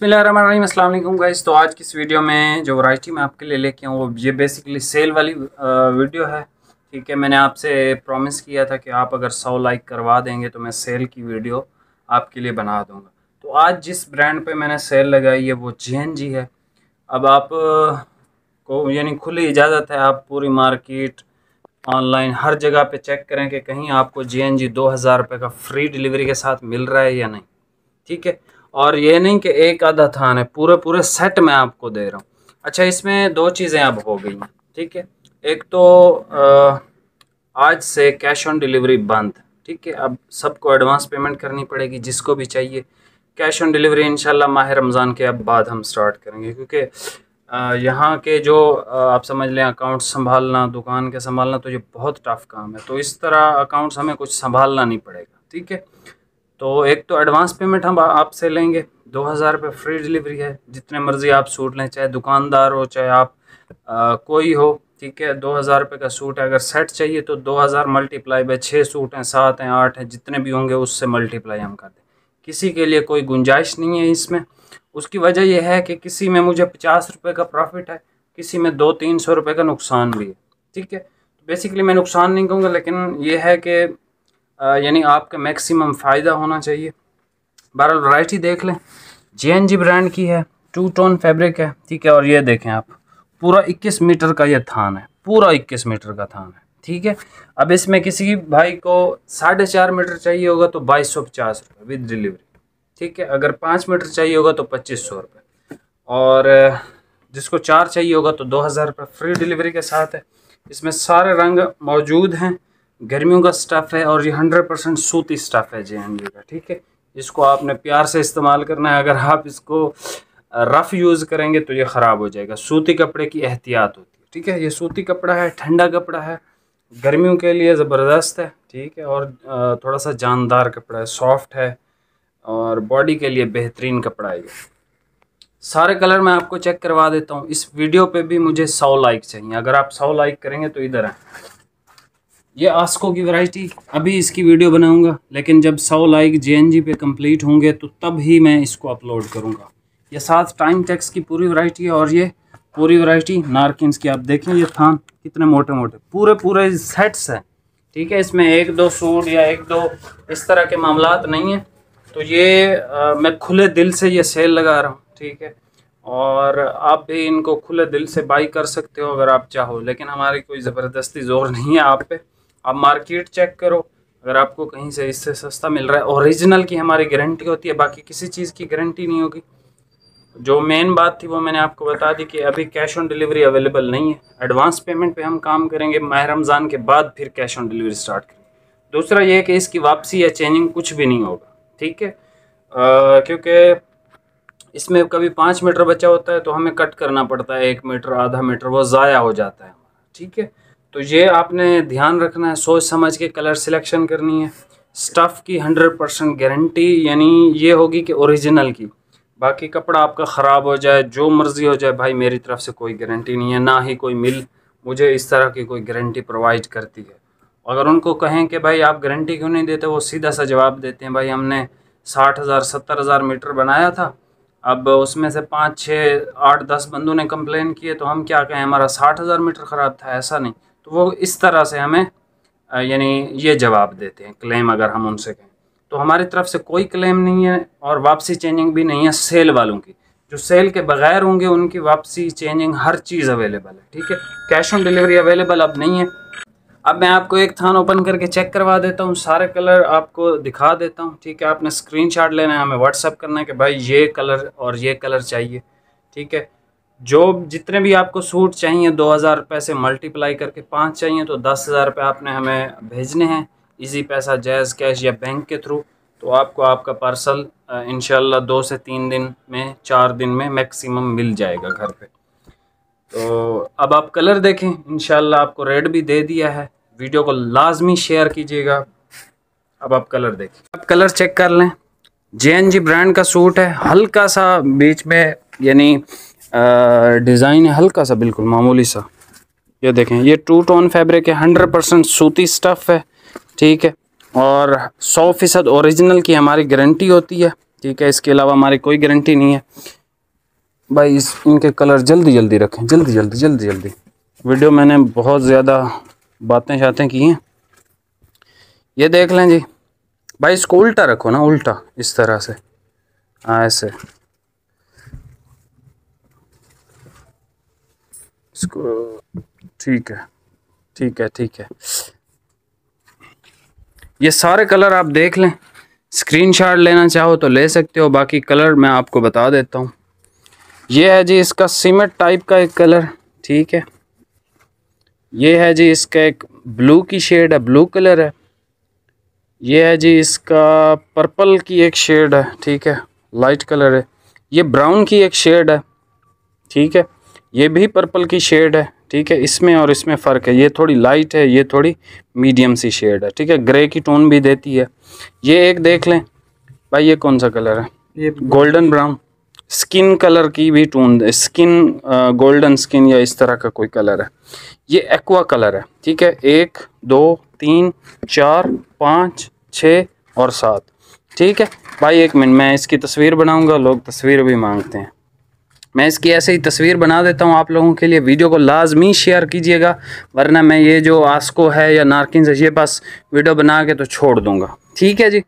बसमिलकुम guys तो आज की इस वीडियो में जो वाइटी मैं आपके लिए लेके आऊँ वो ये बेसिकली सेल वाली वीडियो है ठीक है मैंने आपसे प्रॉमिस किया था कि आप अगर 100 लाइक करवा देंगे तो मैं सेल की वीडियो आपके लिए बना दूंगा तो आज जिस ब्रांड पे मैंने सेल लगाई है वो जे है अब आप को यानी खुली इजाज़त है आप पूरी मार्केट ऑनलाइन हर जगह पर चेक करें कि कहीं आपको जे एन जी दो हज़ार रुपये का फ्री डिलीवरी के साथ मिल रहा है या नहीं ठीक है और ये नहीं कि एक आधा थान है पूरे पूरे सेट मैं आपको दे रहा हूँ अच्छा इसमें दो चीज़ें अब हो गई ठीक है एक तो आज से कैश ऑन डिलीवरी बंद ठीक है अब सबको एडवांस पेमेंट करनी पड़ेगी जिसको भी चाहिए कैश ऑन डिलीवरी इन माह रमज़ान के अब बाद हम स्टार्ट करेंगे क्योंकि यहाँ के जो आप समझ लें अकाउंट्स संभालना दुकान के संभालना तो ये बहुत टफ काम है तो इस तरह अकाउंट्स हमें कुछ संभालना नहीं पड़ेगा ठीक है तो एक तो एडवांस पेमेंट हम आपसे लेंगे दो हज़ार रुपये फ्री डिलीवरी है जितने मर्ज़ी आप सूट लें चाहे दुकानदार हो चाहे आप आ, कोई हो ठीक है दो हज़ार रुपये का सूट है अगर सेट चाहिए तो दो हज़ार मल्टीप्लाई बाई छः सूट हैं सात हैं आठ हैं जितने भी होंगे उससे मल्टीप्लाई हम कर दें किसी के लिए कोई गुंजाइश नहीं है इसमें उसकी वजह यह है कि किसी में मुझे पचास रुपये का प्रॉफिट है किसी में दो तीन सौ रुपये का नुकसान भी है ठीक है बेसिकली मैं नुकसान नहीं कहूँगा लेकिन ये है कि यानी आपका मैक्सिमम फ़ायदा होना चाहिए बहरहाल वाइटी देख लें जे ब्रांड की है टू टोन फैब्रिक है ठीक है और ये देखें आप पूरा 21 मीटर का ये थान है पूरा 21 मीटर का थान है ठीक है अब इसमें किसी भाई को साढ़े चार मीटर चाहिए होगा तो बाईस सौ पचास रुपये विद डिलीवरी ठीक है अगर पाँच मीटर चाहिए होगा तो पच्चीस सौ रुपये और जिसको चार चाहिए होगा तो दो हज़ार रुपये फ्री डिलीवरी के साथ है इसमें सारे रंग मौजूद हैं गर्मियों का स्टफ़ है और ये हंड्रेड परसेंट सूती स्टफ़ है जे का ठीक है इसको आपने प्यार से इस्तेमाल करना है अगर आप इसको रफ़ यूज़ करेंगे तो ये ख़राब हो जाएगा सूती कपड़े की एहतियात होती है ठीक है ये सूती कपड़ा है ठंडा कपड़ा है गर्मियों के लिए ज़बरदस्त है ठीक है और थोड़ा सा जानदार कपड़ा है सॉफ्ट है और बॉडी के लिए बेहतरीन कपड़ा है ये सारे कलर मैं आपको चेक करवा देता हूँ इस वीडियो पे भी मुझे सौ लाइक चाहिए अगर आप सौ लाइक करेंगे तो इधर है ये आस्को की वैरायटी अभी इसकी वीडियो बनाऊंगा लेकिन जब 100 लाइक जे पे कंप्लीट होंगे तो तब ही मैं इसको अपलोड करूंगा ये साथ टाइम टैक्स की पूरी वैरायटी है और ये पूरी वैरायटी नारकिन की आप देखें ये थान कितने मोटे मोटे पूरे पूरे सेट्स हैं ठीक है इसमें एक दो सूट या एक दो इस तरह के मामला नहीं हैं तो ये आ, मैं खुले दिल से ये सेल लगा रहा हूँ ठीक है और आप भी इनको खुले दिल से बाई कर सकते हो अगर आप चाहो लेकिन हमारी कोई ज़बरदस्ती ज़ोर नहीं है आप पे आप मार्केट चेक करो अगर आपको कहीं से इससे सस्ता मिल रहा है ओरिजिनल की हमारी गारंटी होती है बाकी किसी चीज़ की गारंटी नहीं होगी जो मेन बात थी वो मैंने आपको बता दी कि अभी कैश ऑन डिलीवरी अवेलेबल नहीं है एडवांस पेमेंट पे हम काम करेंगे माह रमज़ान के बाद फिर कैश ऑन डिलीवरी स्टार्ट करेंगे दूसरा ये है कि इसकी वापसी या चेंजिंग कुछ भी नहीं होगा ठीक है क्योंकि इसमें कभी पाँच मीटर बचा होता है तो हमें कट करना पड़ता है एक मीटर आधा मीटर वो ज़ाया हो जाता है ठीक है तो ये आपने ध्यान रखना है सोच समझ के कलर सिलेक्शन करनी है स्टफ़ की हंड्रेड परसेंट गारंटी यानी ये होगी कि ओरिजिनल की बाकी कपड़ा आपका ख़राब हो जाए जो मर्ज़ी हो जाए भाई मेरी तरफ से कोई गारंटी नहीं है ना ही कोई मिल मुझे इस तरह की कोई गारंटी प्रोवाइड करती है अगर उनको कहें कि भाई आप गारंटी क्यों नहीं देते वो सीधा सा जवाब देते हैं भाई हमने साठ हज़ार सत्तर हज़ार मीटर बनाया था अब उसमें से पाँच छः आठ दस बंदों ने कंप्लेन किए तो हम क्या कहें हमारा साठ हज़ार मीटर ख़राब था ऐसा नहीं तो वो इस तरह से हमें यानी ये जवाब देते हैं क्लेम अगर हम उनसे कहें तो हमारी तरफ से कोई क्लेम नहीं है और वापसी चेंजिंग भी नहीं है सेल वालों की जो सेल के बगैर होंगे उनकी वापसी चेंजिंग हर चीज़ अवेलेबल है ठीक है कैश ऑन डिलीवरी अवेलेबल अब नहीं है अब मैं आपको एक थान ओपन करके चेक करवा देता हूँ सारे कलर आपको दिखा देता हूँ ठीक है आपने स्क्रीनशॉट लेना है हमें व्हाट्सअप करना है कि भाई ये कलर और ये कलर चाहिए ठीक है जो जितने भी आपको सूट चाहिए दो हज़ार रुपये से मल्टीप्लाई करके पाँच चाहिए तो दस हज़ार रुपये आपने हमें भेजने हैं इजी पैसा जैज़ कैश या बैंक के थ्रू तो आपको आपका पार्सल इन दो से तीन दिन में चार दिन में मैक्सिमम मिल जाएगा घर पे तो अब आप कलर देखें इन आपको रेड भी दे दिया है वीडियो को लाजमी शेयर कीजिएगा अब आप कलर देखें आप कलर चेक कर लें जे ब्रांड का सूट है हल्का सा बीच में यानी डिज़ाइन है हल्का सा बिल्कुल मामूली सा ये देखें ये टू टोन फैब्रिक है हंड्रेड परसेंट सूती स्टफ़ है ठीक है और सौ फीसद औरिजिनल की हमारी गारंटी होती है ठीक है इसके अलावा हमारी कोई गारंटी नहीं है भाई इस इनके कलर जल्दी जल्दी रखें जल्दी जल्दी जल्दी जल्दी वीडियो मैंने बहुत ज़्यादा बातें शातें की हैं ये देख लें जी भाई इसको उल्टा रखो ना उल्टा इस तरह से हाँ ऐसे इसको ठीक है ठीक है ठीक है ये सारे कलर आप देख लें स्क्रीनशॉट लेना चाहो तो ले सकते हो बाकी कलर मैं आपको बता देता हूँ ये है जी इसका सीमेंट टाइप का एक कलर ठीक है ये है जी इसका एक ब्लू की शेड है ब्लू कलर है ये है जी इसका पर्पल की एक शेड है ठीक है लाइट कलर है ये ब्राउन की एक शेड है ठीक है ये भी पर्पल की शेड है ठीक है इसमें और इसमें फ़र्क है ये थोड़ी लाइट है ये थोड़ी मीडियम सी शेड है ठीक है ग्रे की टोन भी देती है ये एक देख लें भाई ये कौन सा कलर है ये गोल्डन ब्राउन स्किन कलर की भी टोन स्किन गोल्डन स्किन या इस तरह का कोई कलर है ये एक्वा कलर है ठीक है एक दो तीन चार पाँच छ और सात ठीक है भाई एक मिनट मैं इसकी तस्वीर बनाऊंगा लोग तस्वीर भी मांगते हैं मैं इसकी ऐसे ही तस्वीर बना देता हूँ आप लोगों के लिए वीडियो को लाजमी शेयर कीजिएगा वरना मैं ये जो आस्को है या नारकिन से ये बस वीडियो बना के तो छोड़ दूँगा ठीक है जी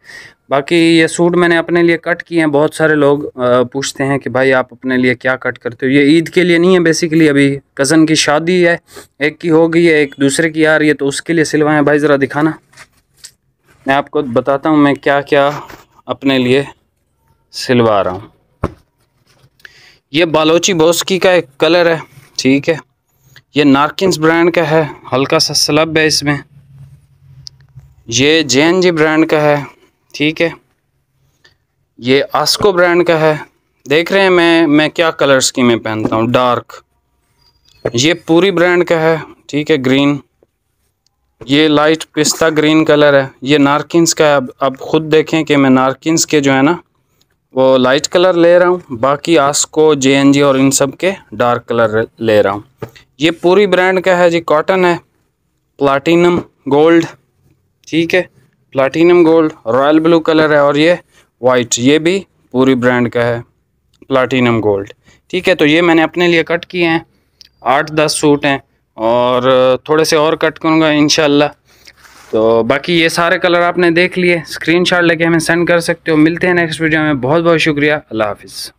बाकी ये सूट मैंने अपने लिए कट किए हैं बहुत सारे लोग पूछते हैं कि भाई आप अपने लिए क्या कट करते हो ये ईद के लिए नहीं है बेसिकली अभी कज़न की शादी है एक की हो गई है एक दूसरे की आ रही है तो उसके लिए सिलवाएं भाई ज़रा दिखाना मैं आपको बताता हूँ मैं क्या क्या अपने लिए सिलवा रहा हूँ ये बालोची बोस्की का एक कलर है ठीक है ये नार्किन्स ब्रांड का है हल्का सा स्लब है इसमें ये जे जी ब्रांड का है ठीक है ये आस्को ब्रांड का है देख रहे हैं मैं मैं क्या कलर स्कीम में पहनता हूँ डार्क ये पूरी ब्रांड का है ठीक है ग्रीन ये लाइट पिस्ता ग्रीन कलर है ये नार्किन्स का है अब अब खुद देखें कि मैं नार्किन्स के जो है ना वो लाइट कलर ले रहा हूँ बाकी आस्को जे और इन सब के डार्क कलर ले रहा हूँ ये पूरी ब्रांड का है जी कॉटन है प्लाटिनम गोल्ड ठीक है platinum gold royal blue colour है और ये वाइट ये भी पूरी ब्रांड का है प्लाटिनम गोल्ड ठीक है तो ये मैंने अपने लिए कट किए हैं आठ दस सूट हैं और थोड़े से और कट करूँगा इनशाला तो बाकी ये सारे कलर आपने देख लिए स्क्रीनशॉट लेके हमें सेंड कर सकते हो मिलते हैं नेक्स्ट वीडियो में बहुत बहुत शुक्रिया अल्लाह हाफिज़